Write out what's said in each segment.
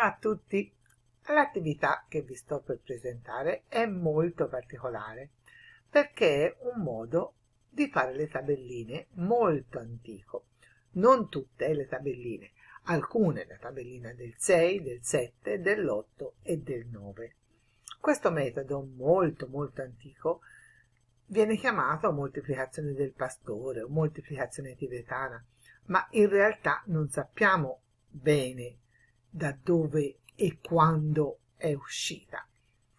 Ciao a tutti! L'attività che vi sto per presentare è molto particolare perché è un modo di fare le tabelline molto antico. Non tutte le tabelline, alcune la tabellina del 6, del 7, dell'8 e del 9. Questo metodo molto molto antico viene chiamato moltiplicazione del pastore o moltiplicazione tibetana, ma in realtà non sappiamo bene da dove e quando è uscita.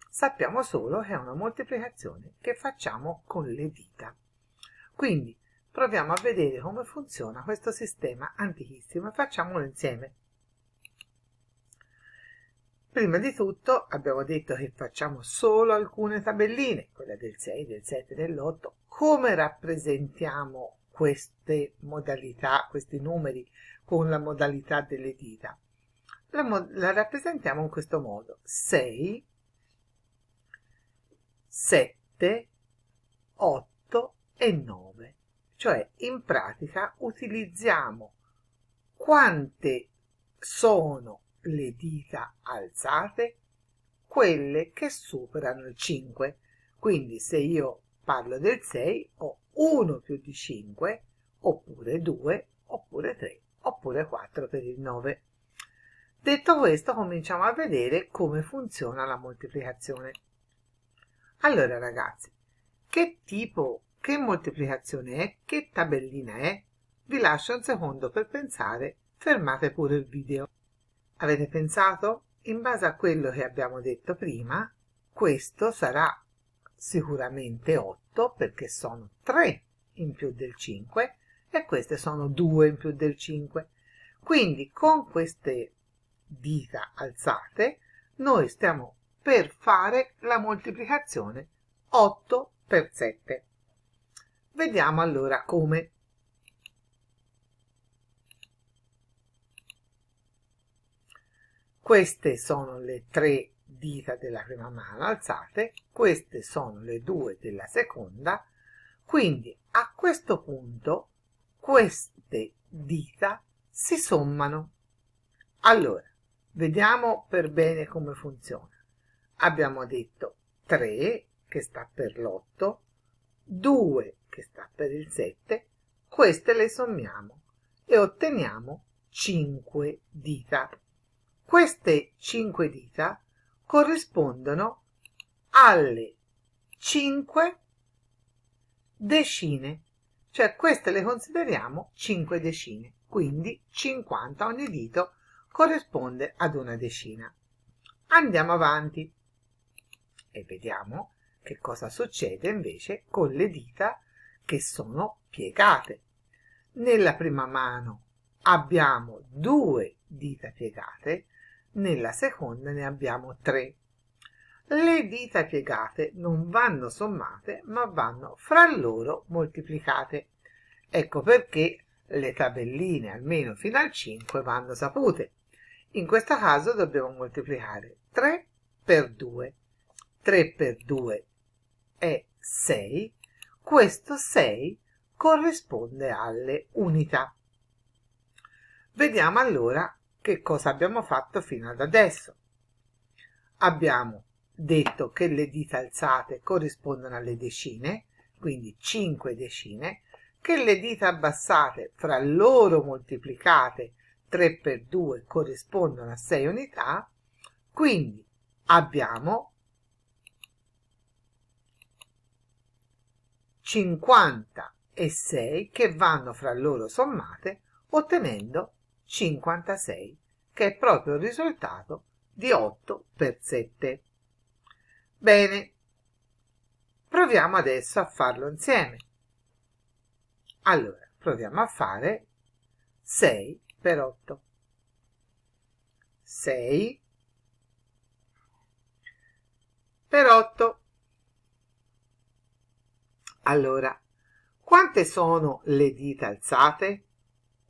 Sappiamo solo che è una moltiplicazione che facciamo con le dita. Quindi proviamo a vedere come funziona questo sistema antichissimo e facciamolo insieme. Prima di tutto abbiamo detto che facciamo solo alcune tabelline, quella del 6, del 7, dell'8. Come rappresentiamo queste modalità, questi numeri con la modalità delle dita? la, la rappresentiamo in questo modo 6 7 8 e 9 cioè in pratica utilizziamo quante sono le dita alzate quelle che superano il 5 quindi se io parlo del 6 ho 1 più di 5 oppure 2 oppure 3 oppure 4 per il 9 Detto questo, cominciamo a vedere come funziona la moltiplicazione. Allora ragazzi, che tipo, che moltiplicazione è, che tabellina è? Vi lascio un secondo per pensare, fermate pure il video. Avete pensato? In base a quello che abbiamo detto prima, questo sarà sicuramente 8 perché sono 3 in più del 5 e queste sono 2 in più del 5. Quindi con queste dita alzate, noi stiamo per fare la moltiplicazione 8 per 7. Vediamo allora come. Queste sono le tre dita della prima mano alzate, queste sono le due della seconda, quindi a questo punto queste dita si sommano. Allora, Vediamo per bene come funziona. Abbiamo detto 3 che sta per l'8, 2 che sta per il 7, queste le sommiamo e otteniamo 5 dita. Queste 5 dita corrispondono alle 5 decine, cioè queste le consideriamo 5 decine, quindi 50 ogni dito corrisponde ad una decina. Andiamo avanti e vediamo che cosa succede invece con le dita che sono piegate. Nella prima mano abbiamo due dita piegate, nella seconda ne abbiamo tre. Le dita piegate non vanno sommate, ma vanno fra loro moltiplicate. Ecco perché le tabelline, almeno fino al 5, vanno sapute. In questo caso dobbiamo moltiplicare 3 per 2. 3 per 2 è 6. Questo 6 corrisponde alle unità. Vediamo allora che cosa abbiamo fatto fino ad adesso. Abbiamo detto che le dita alzate corrispondono alle decine, quindi 5 decine, che le dita abbassate fra loro moltiplicate 3 per 2 corrispondono a 6 unità, quindi abbiamo 50 e 6 che vanno fra loro sommate ottenendo 56 che è proprio il risultato di 8 per 7. Bene, proviamo adesso a farlo insieme. Allora, proviamo a fare 6 per 8 6 per 8 allora quante sono le dita alzate?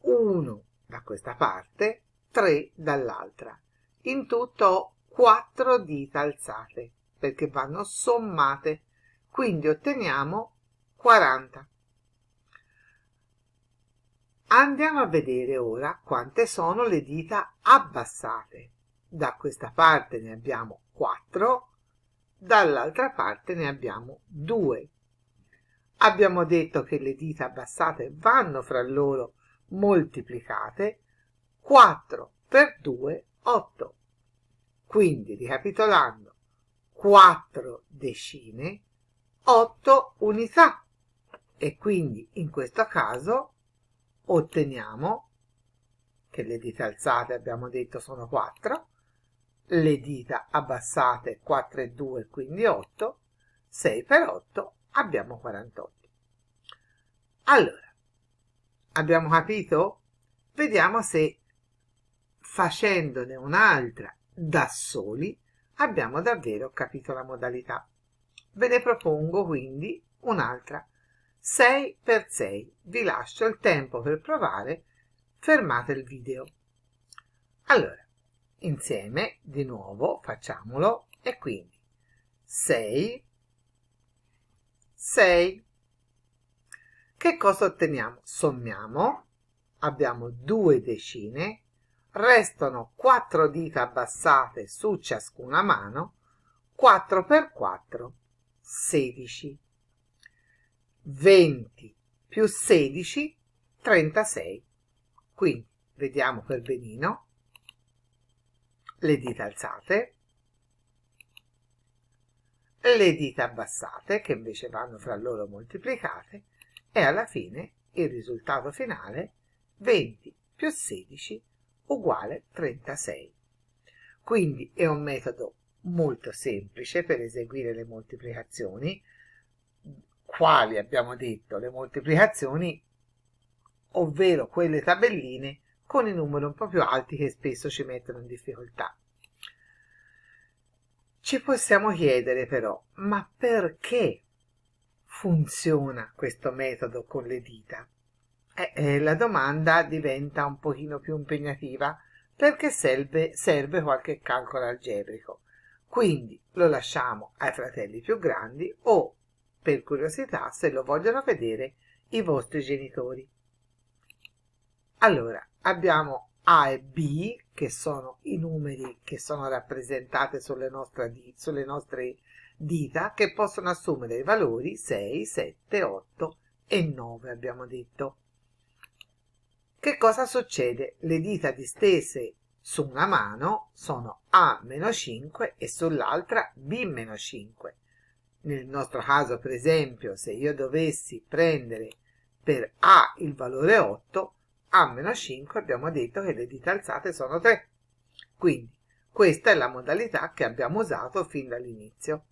1 da questa parte 3 dall'altra in tutto ho 4 dita alzate perché vanno sommate quindi otteniamo 40 Andiamo a vedere ora quante sono le dita abbassate. Da questa parte ne abbiamo 4, dall'altra parte ne abbiamo 2. Abbiamo detto che le dita abbassate vanno fra loro moltiplicate. 4 per 2, 8. Quindi, ricapitolando, 4 decine, 8 unità. E quindi, in questo caso, otteniamo che le dita alzate abbiamo detto sono 4 le dita abbassate 4 e 2 quindi 8 6 per 8 abbiamo 48 allora abbiamo capito vediamo se facendone un'altra da soli abbiamo davvero capito la modalità ve ne propongo quindi un'altra 6 per 6 vi lascio il tempo per provare fermate il video allora insieme di nuovo facciamolo e quindi 6 6 che cosa otteniamo? sommiamo abbiamo due decine restano 4 dita abbassate su ciascuna mano 4 per 4 16 20 più 16, 36. Quindi vediamo per benino le dita alzate, le dita abbassate che invece vanno fra loro moltiplicate e alla fine il risultato finale 20 più 16 uguale 36. Quindi è un metodo molto semplice per eseguire le moltiplicazioni, quali abbiamo detto le moltiplicazioni, ovvero quelle tabelline con i numeri un po' più alti che spesso ci mettono in difficoltà. Ci possiamo chiedere però, ma perché funziona questo metodo con le dita? Eh, eh, la domanda diventa un pochino più impegnativa perché serve, serve qualche calcolo algebrico. Quindi lo lasciamo ai fratelli più grandi o per curiosità se lo vogliono vedere i vostri genitori. Allora, abbiamo A e B, che sono i numeri che sono rappresentati sulle nostre, sulle nostre dita, che possono assumere i valori 6, 7, 8 e 9, abbiamo detto. Che cosa succede? Le dita distese su una mano sono A-5 e sull'altra B-5 nel nostro caso per esempio se io dovessi prendere per A il valore 8 A meno 5 abbiamo detto che le dita alzate sono 3 quindi questa è la modalità che abbiamo usato fin dall'inizio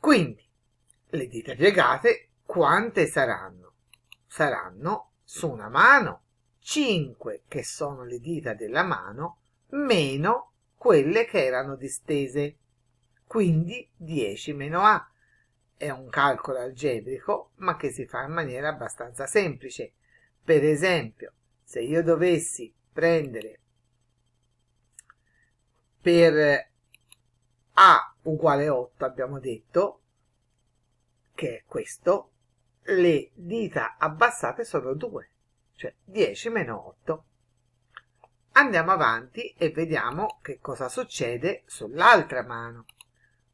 quindi le dita piegate quante saranno? saranno su una mano 5 che sono le dita della mano meno quelle che erano distese quindi 10 meno a è un calcolo algebrico, ma che si fa in maniera abbastanza semplice. Per esempio, se io dovessi prendere per a uguale 8, abbiamo detto, che è questo, le dita abbassate sono 2, cioè 10 meno 8. Andiamo avanti e vediamo che cosa succede sull'altra mano.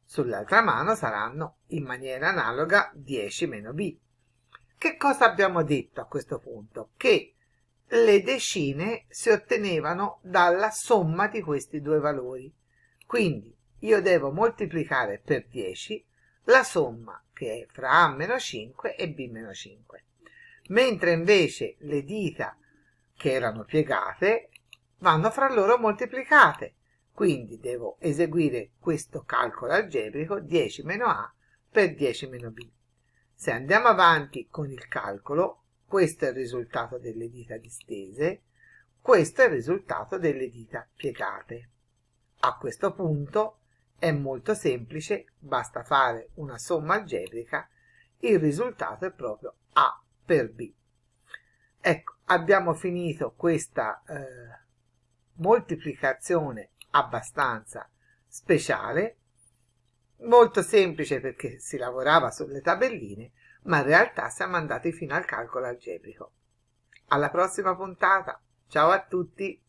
Sull'altra mano saranno in maniera analoga 10 meno b. Che cosa abbiamo detto a questo punto? Che le decine si ottenevano dalla somma di questi due valori. Quindi io devo moltiplicare per 10 la somma che è fra a meno 5 e b meno 5. Mentre invece le dita che erano piegate vanno fra loro moltiplicate quindi devo eseguire questo calcolo algebrico 10 meno a per 10 meno b. Se andiamo avanti con il calcolo, questo è il risultato delle dita distese, questo è il risultato delle dita piegate. A questo punto è molto semplice, basta fare una somma algebrica, il risultato è proprio A per B. Ecco, abbiamo finito questa eh, moltiplicazione abbastanza speciale, molto semplice perché si lavorava sulle tabelline, ma in realtà siamo andati fino al calcolo algebrico. Alla prossima puntata, ciao a tutti!